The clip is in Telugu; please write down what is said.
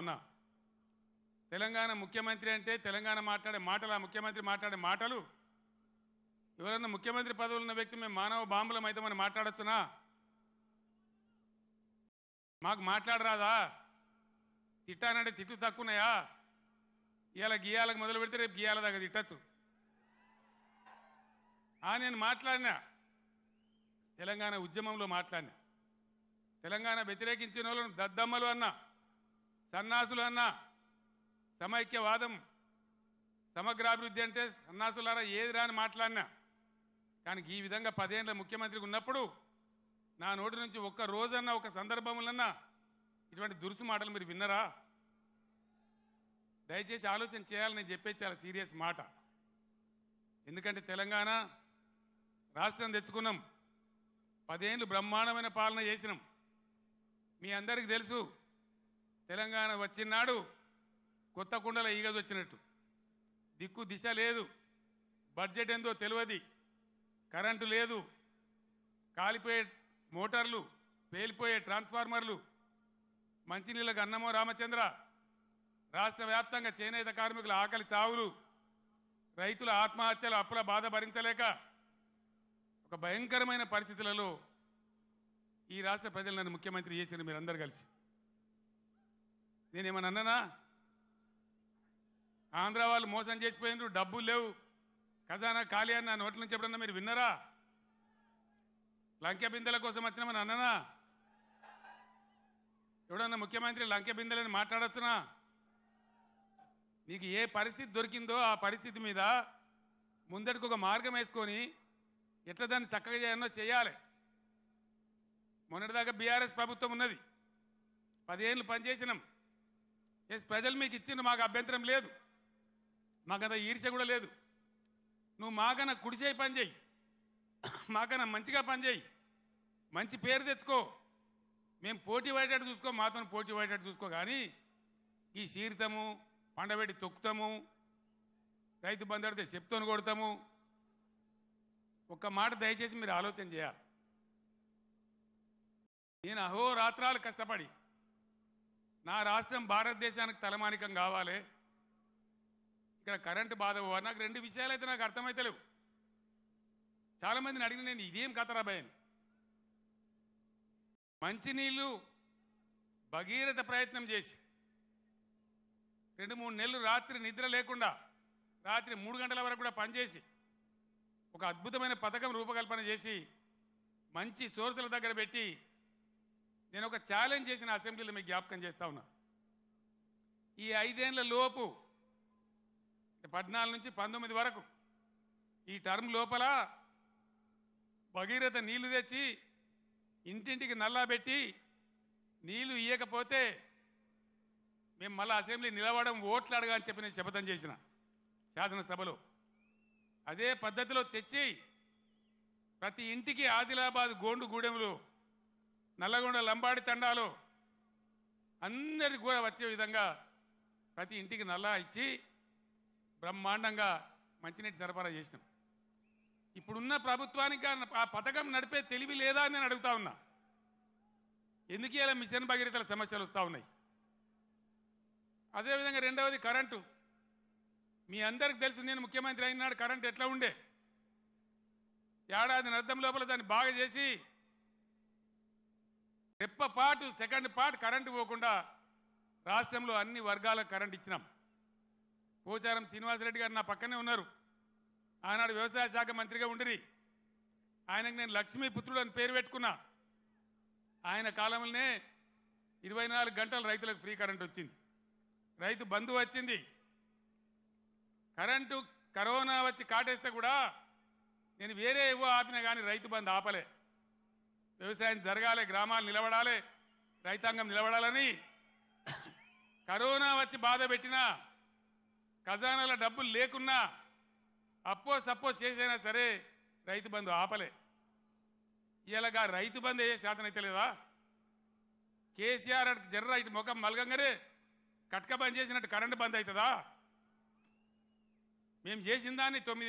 ఉన్నా తెలంగాణ ముఖ్యమంత్రి అంటే తెలంగాణ మాట్లాడే మాటలు ఆ ముఖ్యమంత్రి మాట్లాడే మాటలు ఎవరన్నా ముఖ్యమంత్రి పదవులు ఉన్న వ్యక్తి మేము మానవ బాంబులం అవుతామని మాట్లాడచ్చునా మాకు మాట్లాడరాదా తిట్టానంటే తిట్టు తక్కువన్నాయా ఇవాళ గీయాలకు మొదలు పెడితే రేపు గీయాల దాకా తిట్టచ్చు ఆ నేను మాట్లాడినా తెలంగాణ ఉద్యమంలో మాట్లాడినా తెలంగాణ వ్యతిరేకించిన వాళ్ళను దద్దమ్మలు అన్నా సన్నాసులు అన్న సమైక్యవాదం సమగ్రాభివృద్ధి అంటే సన్నాసులారా ఏది రాని మాట్లాడినా కానీ ఈ విధంగా పదేళ్ళ ముఖ్యమంత్రికి ఉన్నప్పుడు నా నోటి నుంచి ఒక్క రోజన్నా ఒక సందర్భములన్నా ఇటువంటి దురుసు మాటలు మీరు విన్నరా దయచేసి ఆలోచన చేయాలని నేను చెప్పేది చాలా సీరియస్ మాట ఎందుకంటే తెలంగాణ రాష్ట్రం తెచ్చుకున్నాం పదేళ్ళు బ్రహ్మాండమైన పాలన చేసినాం మీ అందరికీ తెలుసు తెలంగాణ వచ్చినాడు కొత్త కుండల ఈగదు వచ్చినట్టు దిక్కు దిశ లేదు బడ్జెట్ ఏందో తెలియదు కరెంటు లేదు కాలిపోయే మోటార్లు పేలిపోయే ట్రాన్స్ఫార్మర్లు మంచినీళ్ళకు అన్నమో రామచంద్ర రాష్ట్ర వ్యాప్తంగా చేనేత కార్మికుల ఆకలి చావులు రైతుల ఆత్మహత్యలు అప్పుల బాధ భరించలేక ఒక భయంకరమైన పరిస్థితులలో ఈ రాష్ట్ర ప్రజలు నన్ను ముఖ్యమంత్రి చేసిన మీరందరూ కలిసి నేనేమని అన్ననా ఆంధ్ర వాళ్ళు మోసం చేసిపోయిండ్రు డబ్బులు లేవు ఖజానా ఖాళీ అని నా నోట్ల నుంచి ఎప్పుడన్నా మీరు విన్నారా లంకె బిందెల కోసం వచ్చినామని అన్ననా ఎవడన్నా ముఖ్యమంత్రి లంకె బిందెలని మాట్లాడచ్చునా నీకు ఏ పరిస్థితి దొరికిందో ఆ పరిస్థితి మీద ముందటికి ఒక మార్గం వేసుకొని ఎట్లా దాన్ని చక్కగా చేయాలో చేయాలి మొన్నటిదాకా బీఆర్ఎస్ ప్రభుత్వం ఉన్నది పదేళ్ళు పనిచేసినాం ఎస్ ప్రజలు మీకు ఇచ్చిన మాకు అభ్యంతరం లేదు మాకంత ఈర్ష కూడా లేదు నువ్వు మాకన్నా కుడిచేయి పని చేయి మాకన్నా మంచిగా పని చేయి మంచి పేరు తెచ్చుకో మేము పోటీ పడేటట్టు చూసుకో మాతో పోటీ పడేటట్టు చూసుకో కానీ ఈ సీరితము పండబెట్టి తొక్కుతాము రైతు బంధు అడితే కొడతాము ఒక్క మాట దయచేసి మీరు ఆలోచన చేయాలి నేను అహోరాత్రాలు కష్టపడి నా రాష్ట్రం భారతదేశానికి తలమానికం కావాలి ఇక్కడ కరెంటు బాధ పోవాలి నాకు రెండు విషయాలు అయితే నాకు అర్థమైతలేవు చాలామందిని అడిగిన నేను ఇదేం కథరా భయని మంచినీళ్ళు భగీరథ ప్రయత్నం చేసి రెండు మూడు నెలలు రాత్రి నిద్ర లేకుండా రాత్రి మూడు గంటల వరకు కూడా పనిచేసి ఒక అద్భుతమైన పథకం రూపకల్పన చేసి మంచి సోర్సుల దగ్గర పెట్టి నేను ఒక ఛాలెంజ్ చేసిన అసెంబ్లీలో మీకు జ్ఞాపకం చేస్తా ఉన్నా ఈ ఐదేళ్ల లోపు పద్నాలుగు నుంచి పంతొమ్మిది వరకు ఈ టర్మ్ లోపల భగీరథ నీళ్లు తెచ్చి ఇంటింటికి నల్లాబెట్టి నీళ్లు ఇయ్యకపోతే మేము మళ్ళీ అసెంబ్లీ నిలవడం ఓట్లు అడగా అని చెప్పి నేను శపథం చేసిన శాసనసభలో అదే పద్ధతిలో తెచ్చి ప్రతి ఇంటికి ఆదిలాబాద్ గోండు గూడెంలో నల్లగొండ లంబాడి తండాలు అందరికి కూడా వచ్చే విధంగా ప్రతి ఇంటికి నల్లా ఇచ్చి బ్రహ్మాండంగా మంచినీటి సరఫరా చేసినాం ఇప్పుడున్న ప్రభుత్వానికి ఆ పథకం నడిపే తెలివి లేదా అని నేను అడుగుతా ఉన్నా ఎందుకే ఇలా మిషన్ భగీరథల సమస్యలు వస్తూ ఉన్నాయి అదేవిధంగా రెండవది కరెంటు మీ అందరికి తెలుసు నేను ముఖ్యమంత్రి అయినాడు కరెంట్ ఎట్లా ఉండే ఏడాది నర్థం లోపల దాన్ని బాగా చేసి రెప్ప పాటు సెకండ్ పార్ట్ కరెంటు పోకుండా రాష్ట్రంలో అన్ని వర్గాలకు కరెంట్ ఇచ్చినాం పోచారం శ్రీనివాసరెడ్డి గారు నా పక్కనే ఉన్నారు ఆనాడు వ్యవసాయ శాఖ మంత్రిగా ఉండిరి ఆయనకు నేను లక్ష్మీపుత్రుడు అని పేరు పెట్టుకున్నా ఆయన కాలంలోనే ఇరవై నాలుగు గంటలు రైతులకు ఫ్రీ కరెంట్ వచ్చింది రైతు బంధు వచ్చింది కరెంటు కరోనా వచ్చి కాటేస్తే కూడా నేను వేరే ఇవ్వ ఆపినా కానీ రైతు బంధు ఆపలే వ్యవసాయం జరగాలి గ్రామాలు నిలబడాలి రైతాంగం నిలబడాలని కరోనా వచ్చి బాధ పెట్టినా ఖజానాల డబ్బులు లేకున్నా అప్పో సపోజ్ చేసైనా సరే రైతు బంధు ఆపలే ఇలాగా రైతు బంధు ఏ శాతం అయితే లేదా కేసీఆర్ జర్ర ఇటు ముఖం మలగంగరే కట్క బంద్ చేసినట్టు కరెంటు బంద్ అవుతుందా మేము చేసిన దాన్ని తొమ్మిది